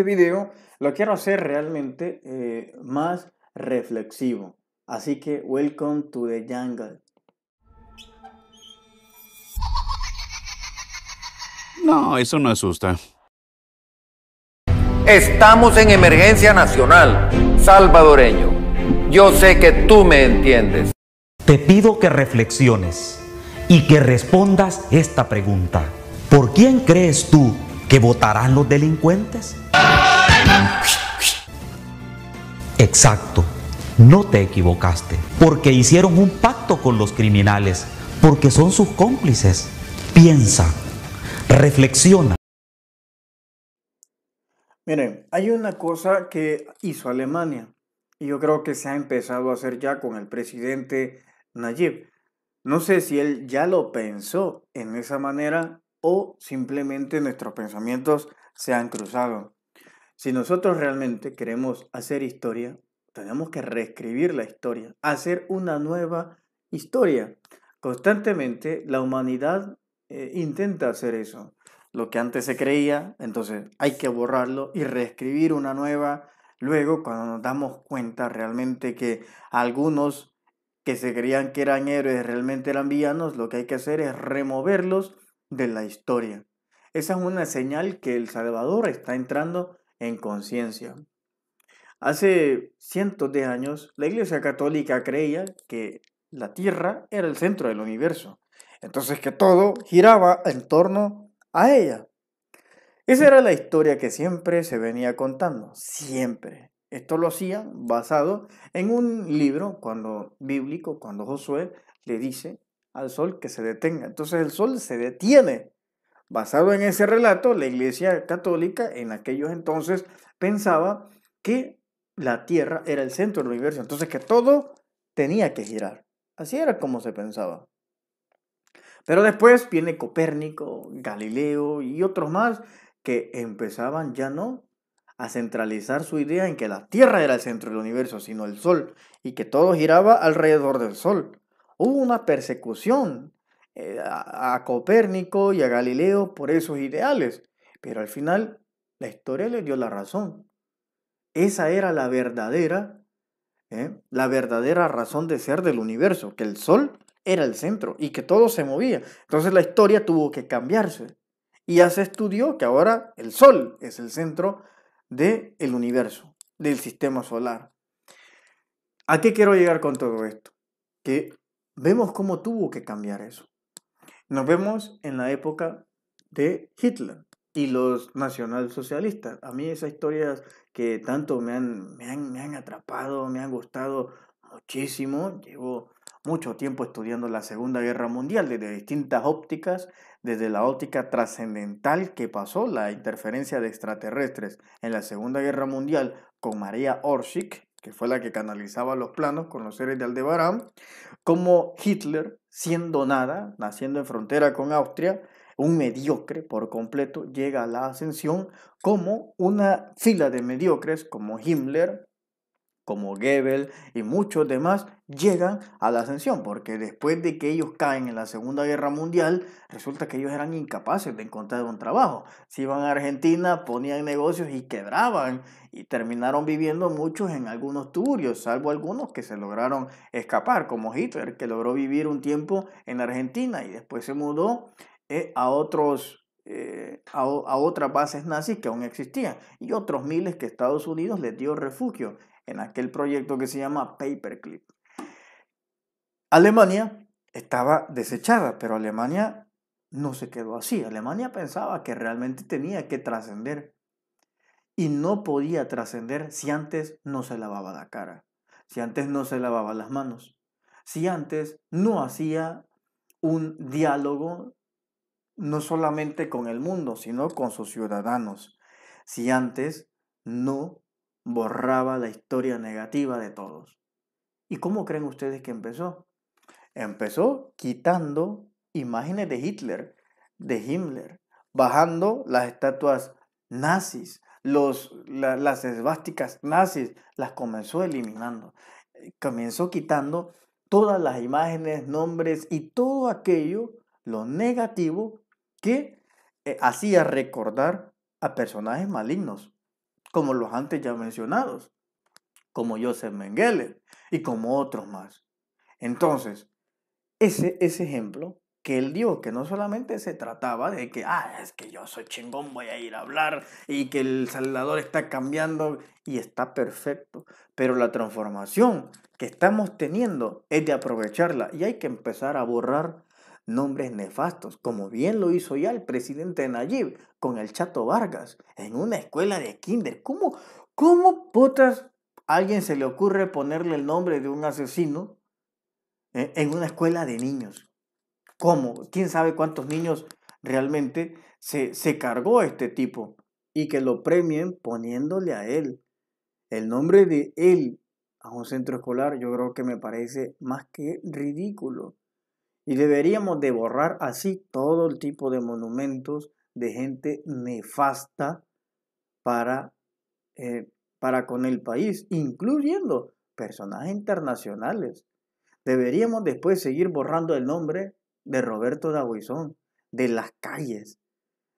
Este video lo quiero hacer realmente eh, más reflexivo. Así que, welcome to the jungle. No, eso no asusta. Estamos en emergencia nacional, salvadoreño. Yo sé que tú me entiendes. Te pido que reflexiones y que respondas esta pregunta. ¿Por quién crees tú que votarán los delincuentes? Exacto, no te equivocaste, porque hicieron un pacto con los criminales, porque son sus cómplices. Piensa, reflexiona. Miren, hay una cosa que hizo Alemania y yo creo que se ha empezado a hacer ya con el presidente Nayib. No sé si él ya lo pensó en esa manera o simplemente nuestros pensamientos se han cruzado. Si nosotros realmente queremos hacer historia, tenemos que reescribir la historia, hacer una nueva historia. Constantemente la humanidad eh, intenta hacer eso. Lo que antes se creía, entonces hay que borrarlo y reescribir una nueva. Luego, cuando nos damos cuenta realmente que algunos que se creían que eran héroes realmente eran villanos, lo que hay que hacer es removerlos de la historia. Esa es una señal que El Salvador está entrando en conciencia. Hace cientos de años, la Iglesia Católica creía que la Tierra era el centro del universo, entonces que todo giraba en torno a ella. Esa era la historia que siempre se venía contando, siempre. Esto lo hacía basado en un libro cuando, bíblico, cuando Josué le dice al sol que se detenga. Entonces el sol se detiene Basado en ese relato, la Iglesia Católica en aquellos entonces pensaba que la Tierra era el centro del universo, entonces que todo tenía que girar. Así era como se pensaba. Pero después viene Copérnico, Galileo y otros más que empezaban ya no a centralizar su idea en que la Tierra era el centro del universo, sino el Sol, y que todo giraba alrededor del Sol. Hubo una persecución eh, a Copérnico y a Galileo por esos ideales, pero al final la historia le dio la razón. Esa era la verdadera, ¿eh? la verdadera razón de ser del universo, que el Sol era el centro y que todo se movía. Entonces la historia tuvo que cambiarse. Y ya se estudió que ahora el Sol es el centro del el universo, del sistema solar. ¿A qué quiero llegar con todo esto? Que vemos cómo tuvo que cambiar eso. Nos vemos en la época de Hitler y los nacionalsocialistas. A mí esas historias que tanto me han, me han, atrapado, me han gustado muchísimo. Llevo mucho tiempo estudiando la Segunda Guerra Mundial desde distintas ópticas, desde la óptica trascendental que pasó la interferencia de extraterrestres en la Segunda Guerra Mundial con María Orsic, que fue la que canalizaba los planos con los seres de Aldebarán, como Hitler siendo nada, naciendo en frontera con Austria, un mediocre por completo llega a la ascensión como una fila de mediocres como Himmler, como Goebbels y muchos demás, llegan a la ascensión, porque después de que ellos caen en la Segunda Guerra Mundial, resulta que ellos eran incapaces de encontrar un trabajo. Si iban a Argentina, ponían negocios y quebraban, y terminaron viviendo muchos en algunos turios, salvo algunos que se lograron escapar, como Hitler, que logró vivir un tiempo en Argentina y después se mudó eh, a otros eh, a, a, otras bases nazis que aún existían y otros miles que Estados Unidos les dio refugio en aquel proyecto que se llama Paperclip. Alemania estaba desechada, pero Alemania no se quedó así. Alemania pensaba que realmente tenía que trascender y no podía trascender si antes no se lavaba la cara, si antes no se lavaba las manos, si antes no hacía un diálogo no solamente con el mundo, sino con sus ciudadanos, si antes no borraba la historia negativa de todos. ¿Y cómo creen ustedes que empezó? Empezó quitando imágenes de Hitler, de Himmler, bajando las estatuas nazis, los, las esvásticas nazis, las comenzó eliminando. Eh, comenzó quitando todas las imágenes, nombres y todo aquello, lo negativo, que eh, hacía recordar a personajes malignos como los antes ya mencionados, como Joseph Mengele y como otros más. Entonces, ese, ese ejemplo que él dio, que no solamente se trataba de que, ah, es que yo soy chingón, voy a ir a hablar y que el Salvador está cambiando y está perfecto, pero la transformación que estamos teniendo es de aprovecharla y hay que empezar a borrar nombres nefastos, como bien lo hizo ya el presidente Nayib con el Chato Vargas en una escuela de kinder. ¿Cómo, cómo putas alguien se le ocurre ponerle el nombre de un asesino eh, en una escuela de niños? ¿Cómo? ¿Quién sabe cuántos niños realmente se, se cargó este tipo? Y que lo premien poniéndole a él el nombre de él a un centro escolar, yo creo que me parece más que ridículo. Y deberíamos de borrar así todo el tipo de monumentos de gente nefasta para, eh, para con el país, incluyendo personajes internacionales. Deberíamos después seguir borrando el nombre de Roberto Dabuizón de las calles,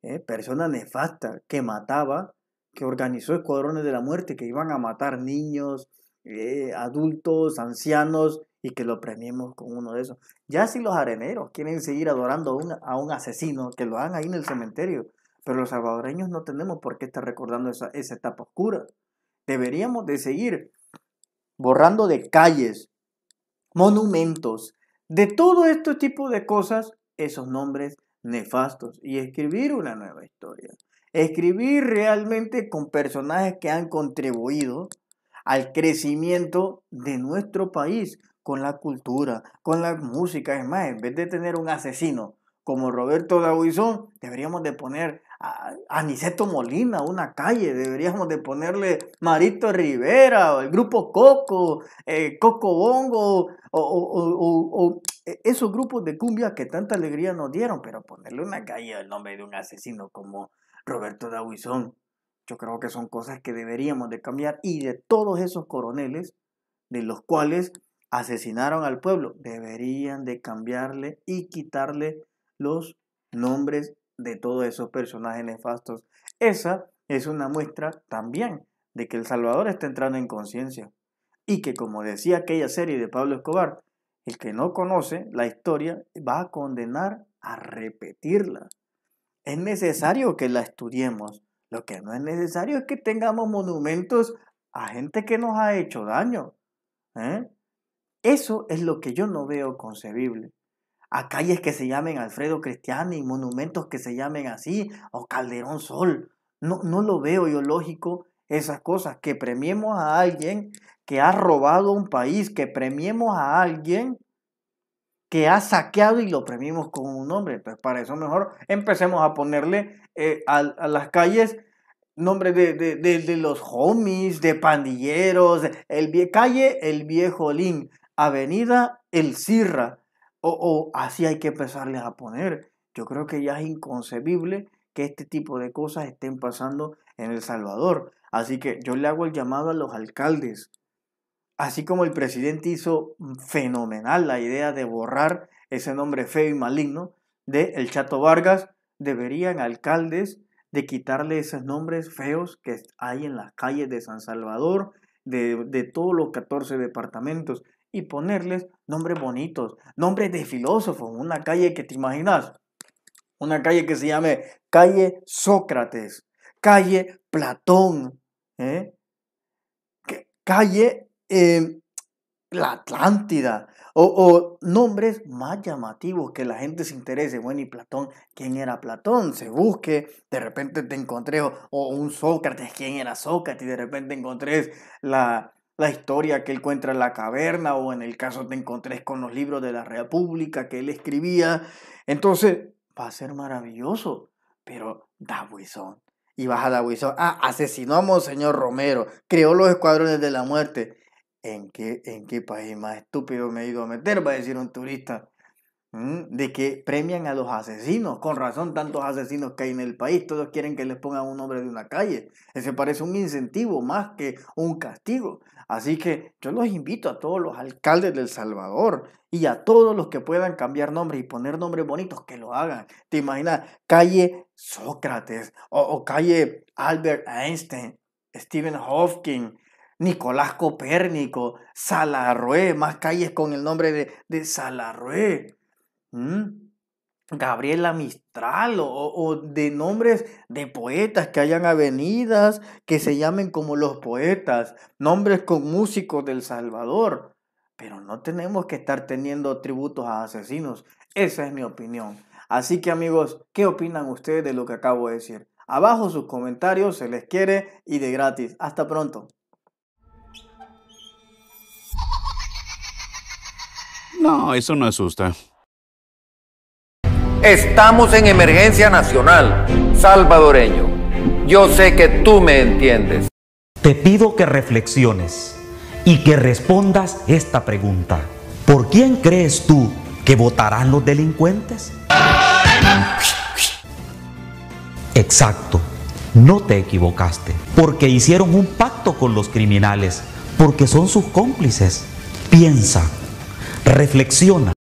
eh, persona nefasta que mataba, que organizó escuadrones de la muerte que iban a matar niños, eh, adultos, ancianos, y que lo premiemos con uno de esos. Ya si los areneros quieren seguir adorando a un, asesino, que lo hagan ahí en el cementerio, pero los salvadoreños no tenemos por qué estar recordando esa, esa etapa oscura. Deberíamos de seguir borrando de calles, monumentos, de todo este tipo de cosas, esos nombres nefastos y escribir una nueva historia. Escribir realmente con personajes que han contribuido al crecimiento de nuestro país, con la cultura, con la música. Es más, en vez de tener un asesino como Roberto Dawison, deberíamos de poner a Aniceto Molina, una calle, deberíamos de ponerle Marito Rivera, o el grupo Coco, eh, Coco Bongo, o, e, esos grupos de cumbia que tanta alegría nos dieron, pero ponerle una calle al nombre de un asesino como Roberto Dawison, yo creo que son cosas que deberíamos de cambiar y de todos esos coroneles de los cuales asesinaron al pueblo, deberían de cambiarle y quitarle los nombres de todos esos personajes nefastos. Esa es una muestra también de que El Salvador está entrando en conciencia y que, como decía aquella serie de Pablo Escobar, el que no conoce la historia va a condenar a repetirla. Es necesario que la estudiemos. Lo que no es necesario es que tengamos monumentos a gente que nos ha hecho daño. ¿eh? Eso es lo que yo no veo concebible. A calles que se llamen Alfredo Cristiani, monumentos que se llamen así, o Calderón Sol. No, no lo veo yo lógico esas cosas. Que premiemos a alguien que ha robado un país, que premiemos a alguien que ha saqueado y lo premiemos con un nombre. Entonces, pues para eso mejor empecemos a ponerle eh, a, las calles nombre de, los homies, de pandilleros, el calle El Viejo Lin, Avenida El Cirra. O, así hay que empezarles a poner. Yo creo que ya es inconcebible que este tipo de cosas estén pasando en El Salvador. Así que yo le hago el llamado a los alcaldes. Así como el presidente hizo fenomenal la idea de borrar ese nombre feo y maligno de El Chato Vargas, deberían alcaldes de quitarle esos nombres feos que hay en las calles de San Salvador, de, de, todos los 14 departamentos y ponerles nombres bonitos, nombres de filósofos, una calle que te imaginas, una calle que se llame calle Sócrates, calle Platón, ¿eh? calle em, la Atlántida, o, nombres más llamativos que la gente se interese. Bueno, y Platón, ¿quién era Platón? Se busque, de repente te encontré, o, un Sócrates, ¿quién era Sócrates? Y de repente encontré la, la historia que él encuentra en la caverna o en el caso te encontrés con los libros de la República que él escribía. Entonces, va a ser maravilloso. Pero da buizón. Y vas a buizón. Ah, asesinó a Monseñor Romero. Creó los escuadrones de la muerte. ¿En qué, ¿En qué país más estúpido me he ido a meter? Va a decir un turista de que premian a los asesinos, con razón tantos asesinos que hay en el país, todos quieren que les pongan un nombre de una calle, ese parece un incentivo más que un castigo. Así que yo los invito a todos los alcaldes del Salvador y a todos los que puedan cambiar nombres y poner nombres bonitos, que lo hagan. Te imaginas, calle Sócrates o, calle Albert Einstein, Stephen Hawking, Nicolás Copérnico, Salarrué, más calles con el nombre de, de Salarrué. Mm, Gabriela Mistral o, o, de nombres de poetas que hayan avenidas que se llamen como los poetas, nombres con músicos del Salvador. Pero no tenemos que estar teniendo tributos a asesinos. Esa es mi opinión. Así que amigos, ¿qué opinan ustedes de lo que acabo de decir? Abajo sus comentarios, se les quiere y de gratis. Hasta pronto. No, eso no asusta. Estamos en emergencia nacional, salvadoreño. Yo sé que tú me entiendes. Te pido que reflexiones y que respondas esta pregunta. ¿Por quién crees tú que votarán los delincuentes? Exacto, no te equivocaste, porque hicieron un pacto con los criminales, porque son sus cómplices. Piensa, reflexiona